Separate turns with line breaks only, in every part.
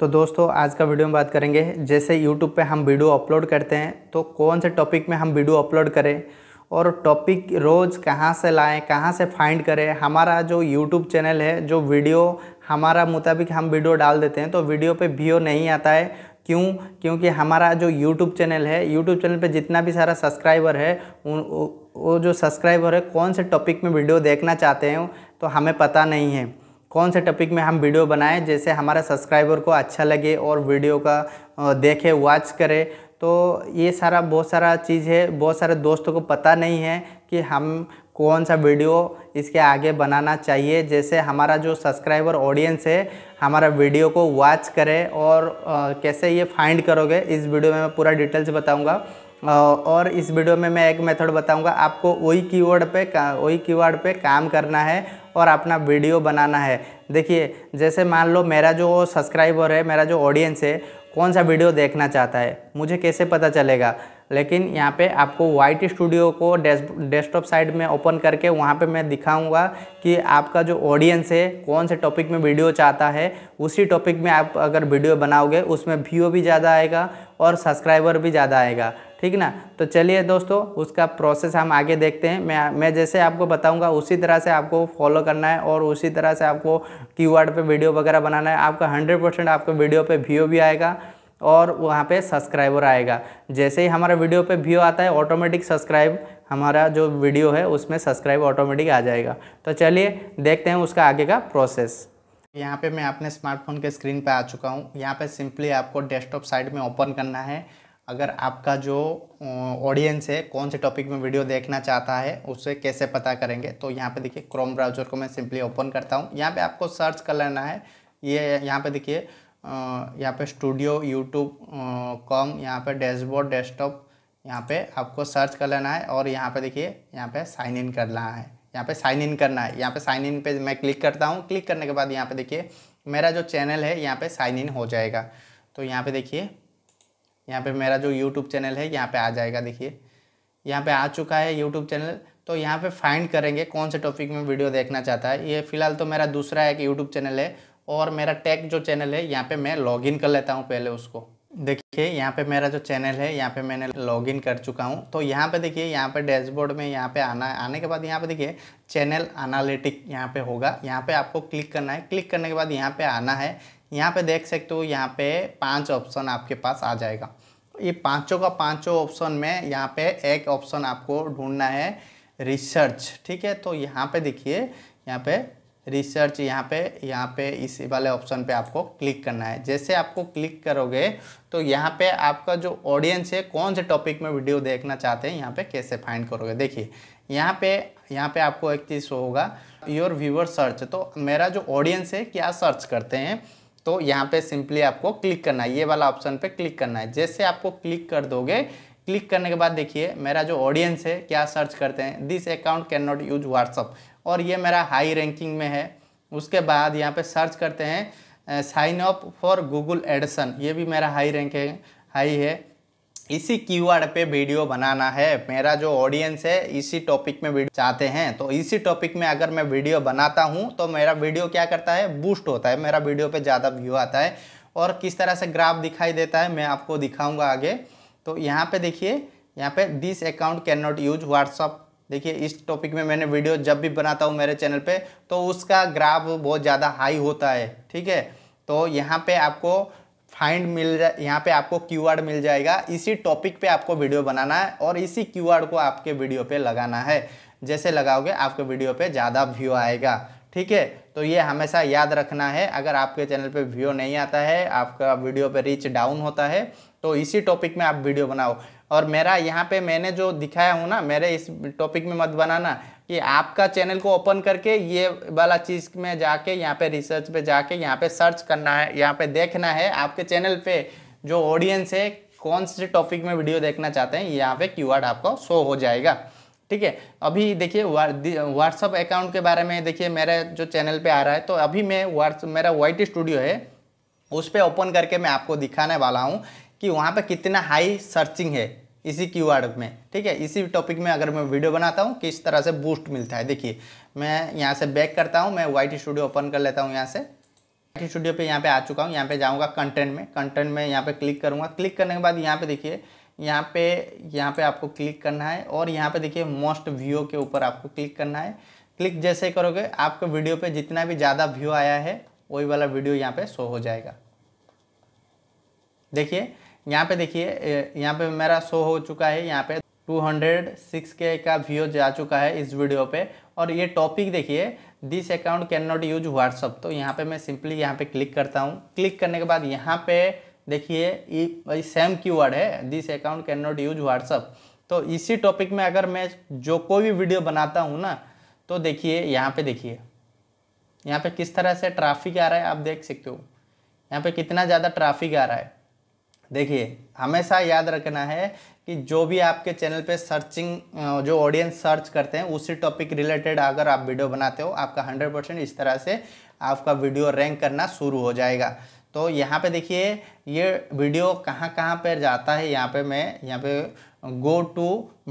तो दोस्तों आज का वीडियो में बात करेंगे जैसे YouTube पे हम वीडियो अपलोड करते हैं तो कौन से टॉपिक में हम वीडियो अपलोड करें और टॉपिक रोज़ कहाँ से लाएं कहाँ से फाइंड करें हमारा जो YouTube चैनल है जो वीडियो हमारा मुताबिक हम वीडियो डाल देते हैं तो वीडियो पे व्यू नहीं आता है क्यों क्योंकि हमारा जो YouTube चैनल है YouTube चैनल पे जितना भी सारा सब्सक्राइबर है उन वो जो सब्सक्राइबर है कौन से टॉपिक में वीडियो देखना चाहते हैं तो हमें पता नहीं है कौन से टॉपिक में हम वीडियो बनाएं जैसे हमारे सब्सक्राइबर को अच्छा लगे और वीडियो का देखे वॉच करे तो ये सारा बहुत सारा चीज़ है बहुत सारे दोस्तों को पता नहीं है कि हम कौन सा वीडियो इसके आगे बनाना चाहिए जैसे हमारा जो सब्सक्राइबर ऑडियंस है हमारा वीडियो को वॉच करे और आ, कैसे ये फाइंड करोगे इस वीडियो में मैं पूरा डिटेल्स बताऊंगा और इस वीडियो में मैं एक मेथड बताऊंगा आपको वही कीवर्ड पे वही कीवर्ड पे काम करना है और अपना वीडियो बनाना है देखिए जैसे मान लो मेरा जो सब्सक्राइबर है मेरा जो ऑडियंस है कौन सा वीडियो देखना चाहता है मुझे कैसे पता चलेगा लेकिन यहाँ पे आपको वाइट स्टूडियो को डेस्कटॉप साइड में ओपन करके वहाँ पे मैं दिखाऊंगा कि आपका जो ऑडियंस है कौन से टॉपिक में वीडियो चाहता है उसी टॉपिक में आप अगर वीडियो बनाओगे उसमें व्यू भी ज़्यादा आएगा और सब्सक्राइबर भी ज़्यादा आएगा ठीक ना तो चलिए दोस्तों उसका प्रोसेस हम आगे देखते हैं मैं मैं जैसे आपको बताऊंगा उसी तरह से आपको फॉलो करना है और उसी तरह से आपको कीवर्ड पे वीडियो वगैरह बनाना है आपका 100 परसेंट आपको वीडियो पे व्यू भी आएगा और वहाँ पे सब्सक्राइबर आएगा जैसे ही हमारा वीडियो पे व्यू आता है ऑटोमेटिक सब्सक्राइब हमारा जो वीडियो है उसमें सब्सक्राइब ऑटोमेटिक आ जाएगा तो चलिए देखते हैं उसका आगे का प्रोसेस यहाँ पे मैं अपने स्मार्टफोन के स्क्रीन पे आ चुका हूँ यहाँ पे सिंपली आपको डेस्कटॉप साइड में ओपन करना है अगर आपका जो ऑडियंस है कौन से टॉपिक में वीडियो देखना चाहता है उसे कैसे पता करेंगे तो यहाँ पे देखिए क्रोम ब्राउज़र को मैं सिंपली ओपन करता हूँ यहाँ पे आपको सर्च कर लेना है ये यह यहाँ पे देखिए यहाँ पे स्टूडियो यूट्यूब कॉम यहाँ पे डैशबोर्ड डेस्कटॉप यहाँ पे आपको सर्च कर लेना है और यहाँ पर देखिए यहाँ पर साइन इन करना है यहाँ पर साइन इन करना है यहाँ पर साइन इन पे मैं क्लिक करता हूँ क्लिक करने के बाद यहाँ पर देखिए मेरा जो चैनल है यहाँ पर साइन इन हो जाएगा तो यहाँ पर देखिए यहाँ पे मेरा जो यूट्यूब चैनल है यहाँ पे आ जाएगा देखिए यहाँ पे आ चुका है यूट्यूब चैनल तो यहाँ पे फाइंड करेंगे कौन से टॉपिक में वीडियो देखना चाहता है ये फ़िलहाल तो मेरा दूसरा एक यूट्यूब चैनल है और मेरा टेक जो चैनल है यहाँ पे मैं लॉगिन कर लेता हूँ पहले उसको देखिए यहाँ पे मेरा जो चैनल है यहाँ पे मैंने लॉगिन कर चुका हूँ तो यहाँ पे देखिए यहाँ पे डैशबोर्ड में यहाँ पे आना आने के बाद यहाँ पे देखिए चैनल एनालिटिक यहाँ पे होगा यहाँ पे आपको क्लिक करना है क्लिक करने के बाद यहाँ पे आना है यहाँ पे देख सकते हो यहाँ पे पांच ऑप्शन आपके पास आ जाएगा ये पाँचों का पाँचों ऑप्शन में यहाँ पर एक ऑप्शन आपको ढूंढना है रिसर्च ठीक है तो यहाँ पर देखिए यहाँ पर रिसर्च यहाँ पे यहाँ पे इस वाले ऑप्शन पे आपको क्लिक करना है जैसे आपको क्लिक करोगे तो यहाँ पे आपका जो ऑडियंस है कौन से टॉपिक में वीडियो देखना चाहते हैं यहाँ पे कैसे फाइंड करोगे देखिए यहाँ पे यहाँ पे आपको एक चीज़ होगा योर व्यूअर सर्च तो मेरा जो ऑडियंस है क्या सर्च करते हैं तो यहाँ पे सिंपली आपको क्लिक करना है ये वाला ऑप्शन पर क्लिक करना है जैसे आपको क्लिक कर दोगे क्लिक करने के बाद देखिए मेरा जो ऑडियंस है क्या सर्च करते हैं this account cannot use WhatsApp और ये मेरा हाई रैंकिंग में है उसके बाद यहाँ पे सर्च करते हैं sign up for Google AdSense ये भी मेरा हाई रैंक है हाई है इसी कीवर्ड पे वीडियो बनाना है मेरा जो ऑडियंस है इसी टॉपिक में वीडियो चाहते हैं तो इसी टॉपिक में अगर मैं वीडियो बनाता हूँ तो मेरा वीडियो क्या करता है बूस्ट होता है मेरा वीडियो पे ज़्यादा व्यू आता है और किस तरह से ग्राफ दिखाई देता है मैं आपको दिखाऊँगा आगे तो यहाँ पर देखिए यहाँ पे this account cannot use WhatsApp देखिए इस टॉपिक में मैंने वीडियो जब भी बनाता हूँ मेरे चैनल पे तो उसका ग्राफ बहुत ज़्यादा हाई होता है ठीक है तो यहाँ पे आपको फाइंड मिल जाए यहाँ पर आपको क्यू मिल जाएगा इसी टॉपिक पर आपको वीडियो बनाना है और इसी क्यू को आपके वीडियो पर लगाना है जैसे लगाओगे आपके वीडियो पर ज़्यादा व्यू आएगा ठीक है तो ये हमेशा याद रखना है अगर आपके चैनल पे व्यू नहीं आता है आपका वीडियो पे रीच डाउन होता है तो इसी टॉपिक में आप वीडियो बनाओ और मेरा यहाँ पे मैंने जो दिखाया हूँ ना मेरे इस टॉपिक में मत बनाना कि आपका चैनल को ओपन करके ये वाला चीज़ में जाके यहाँ पे रिसर्च पे जाके यहाँ पे सर्च करना है यहाँ पे देखना है आपके चैनल पे जो ऑडियंस है कौन से टॉपिक में वीडियो देखना चाहते हैं यहाँ पे आर्ड आपको शो हो जाएगा ठीक है अभी देखिए व्हाट्सअप अकाउंट के बारे में देखिए मेरे जो चैनल पे आ रहा है तो अभी मैं व्हाट्स मेरा वाइट स्टूडियो है उस पर ओपन करके मैं आपको दिखाने वाला हूँ कि वहाँ पे कितना हाई सर्चिंग है इसी कीवर्ड में ठीक है इसी टॉपिक में अगर मैं वीडियो बनाता हूँ किस तरह से बूस्ट मिलता है देखिए मैं यहाँ से बैक करता हूँ मैं वाइट स्टूडियो ओपन कर लेता हूँ यहाँ से वाइट स्टूडियो पे यहाँ पे आ चुका हूँ यहाँ पे जाऊँगा कंटेंट में कंटेंट में यहाँ पे क्लिक करूँगा क्लिक करने के बाद यहाँ पे देखिए यहाँ पे यहाँ पे आपको क्लिक करना है और यहाँ पे देखिए मोस्ट व्यू के ऊपर आपको क्लिक करना है क्लिक जैसे करोगे आपके वीडियो पे जितना भी ज़्यादा व्यू आया है वही वाला वीडियो यहाँ पे शो हो जाएगा देखिए यहाँ पे देखिए यहाँ पे मेरा शो हो चुका है यहाँ पे 206 के का व्यू जा चुका है इस वीडियो पे और ये टॉपिक देखिए this account cannot use WhatsApp तो यहाँ पे मैं सिंपली यहाँ पे क्लिक करता हूँ क्लिक करने के बाद यहाँ पे देखिए ये सेम कीवर्ड है this account cannot use WhatsApp तो इसी टॉपिक में अगर मैं जो कोई भी वीडियो बनाता हूँ ना तो देखिए यहाँ पे देखिए यहाँ पे किस तरह से ट्रैफिक आ रहा है आप देख सकते हो यहाँ पे कितना ज़्यादा ट्रैफिक आ रहा है देखिए हमेशा याद रखना है कि जो भी आपके चैनल पे सर्चिंग जो ऑडियंस सर्च करते हैं उसी टॉपिक रिलेटेड अगर आप वीडियो बनाते हो आपका 100 परसेंट इस तरह से आपका वीडियो रैंक करना शुरू हो जाएगा तो यहाँ पे देखिए ये वीडियो कहाँ कहाँ पर जाता है यहाँ पे मैं यहाँ पे गो टू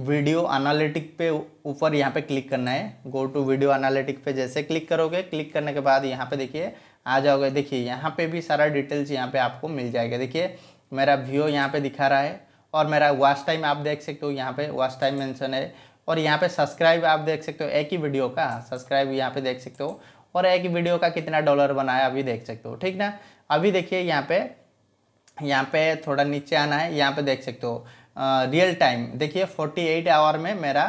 वीडियो एनालिटिक पे ऊपर यहाँ पे क्लिक करना है गो टू वीडियो एनालिटिक पे जैसे क्लिक करोगे क्लिक करने के बाद यहाँ पे देखिए आ जाओगे देखिए यहाँ पे भी सारा डिटेल्स यहाँ पे आपको मिल जाएगा देखिए मेरा व्यू यहाँ पे दिखा रहा है और मेरा वॉच टाइम आप देख सकते हो यहाँ पे वॉच टाइम मैंशन है और यहाँ पे सब्सक्राइब आप देख सकते हो एक ही वीडियो का सब्सक्राइब यहाँ पे देख सकते हो और एक वीडियो का कितना डॉलर बनाया अभी देख सकते हो ठीक ना अभी देखिए यहाँ पे यहाँ पे थोड़ा नीचे आना है यहाँ पे देख सकते हो रियल टाइम देखिए 48 आवर में मेरा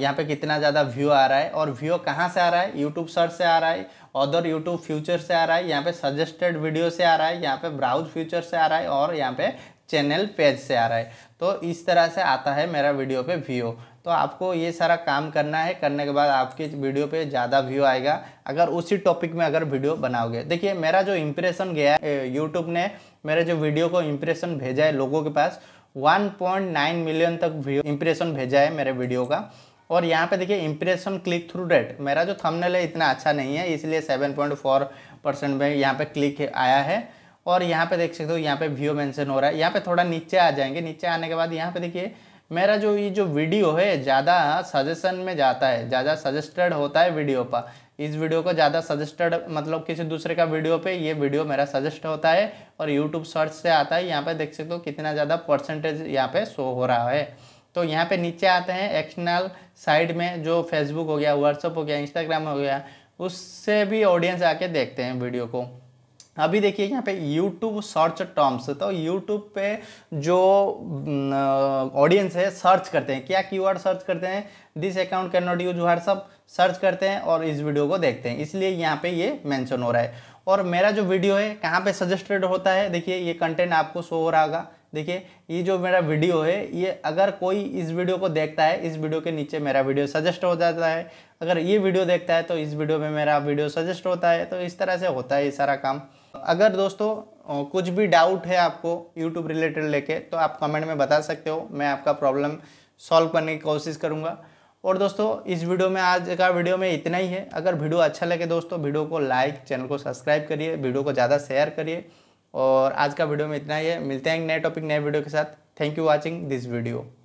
यहाँ पे कितना ज़्यादा व्यू आ रहा है और व्यू कहाँ से आ रहा है यूट्यूब सर्च से आ रहा है अदर यूट्यूब फ्यूचर से आ रहा है यहाँ पे सजेस्टेड वीडियो से आ रहा है यहाँ पे ब्राउज फ्यूचर से आ रहा है और यहाँ पे चैनल पेज से आ रहा है तो इस तरह से आता है मेरा वीडियो पे व्यू तो आपको ये सारा काम करना है करने के बाद आपके वीडियो पे ज़्यादा व्यू आएगा अगर उसी टॉपिक में अगर वीडियो बनाओगे देखिए मेरा जो इम्प्रेशन गया है यूट्यूब ने मेरे जो वीडियो को इम्प्रेशन भेजा है लोगों के पास 1.9 मिलियन तक व्यू इम्प्रेशन भेजा है मेरे वीडियो का और यहाँ पे देखिए इम्प्रेशन क्लिक थ्रू रेट मेरा जो थंबनेल है इतना अच्छा नहीं है इसलिए 7.4 परसेंट में यहाँ पे क्लिक आया है और यहाँ पे देख सकते हो यहाँ पे व्यू मेंशन हो रहा है यहाँ पे थोड़ा नीचे आ जाएंगे नीचे आने के बाद यहाँ पे देखिए मेरा जो ये जो वीडियो है ज़्यादा सजेशन में जाता है ज़्यादा सजेस्टेड होता है वीडियो पर इस वीडियो को ज़्यादा सजेस्टेड मतलब किसी दूसरे का वीडियो पे ये वीडियो मेरा सजेस्ट होता है और यूट्यूब सर्च से आता है यहाँ पे देख सकते हो कितना ज़्यादा परसेंटेज यहाँ पे शो हो रहा है तो यहाँ पे नीचे आते हैं एक्सटर्नल साइड में जो फेसबुक हो गया व्हाट्सअप हो गया इंस्टाग्राम हो गया उससे भी ऑडियंस आके देखते हैं वीडियो को अभी देखिए यहाँ पे यूट्यूब सर्च टर्म्स तो यूट्यूब पे जो ऑडियंस है सर्च करते हैं क्या कीवर्ड सर्च करते हैं this account cannot use WhatsApp search करते हैं और इस वीडियो को देखते हैं इसलिए यहाँ पे ये मेंशन हो रहा है और मेरा जो वीडियो है कहाँ पे सजेस्टेड होता है देखिए ये कंटेंट आपको शो हो रहा होगा देखिए ये जो मेरा वीडियो है ये अगर कोई इस वीडियो को देखता है इस वीडियो के नीचे मेरा वीडियो सजेस्ट हो जाता है अगर ये वीडियो देखता है तो इस वीडियो में मेरा वीडियो सजेस्ट होता है तो इस तरह से होता है ये सारा काम अगर दोस्तों कुछ भी डाउट है आपको यूट्यूब रिलेटेड लेके तो आप कमेंट में बता सकते हो मैं आपका प्रॉब्लम सॉल्व करने की कोशिश करूँगा और दोस्तों इस वीडियो में आज का वीडियो में इतना ही है अगर वीडियो अच्छा लगे दोस्तों वीडियो को लाइक चैनल को सब्सक्राइब करिए वीडियो को ज़्यादा शेयर करिए और आज का वीडियो में इतना ही है मिलते हैं नए टॉपिक नए वीडियो के साथ thank you watching this video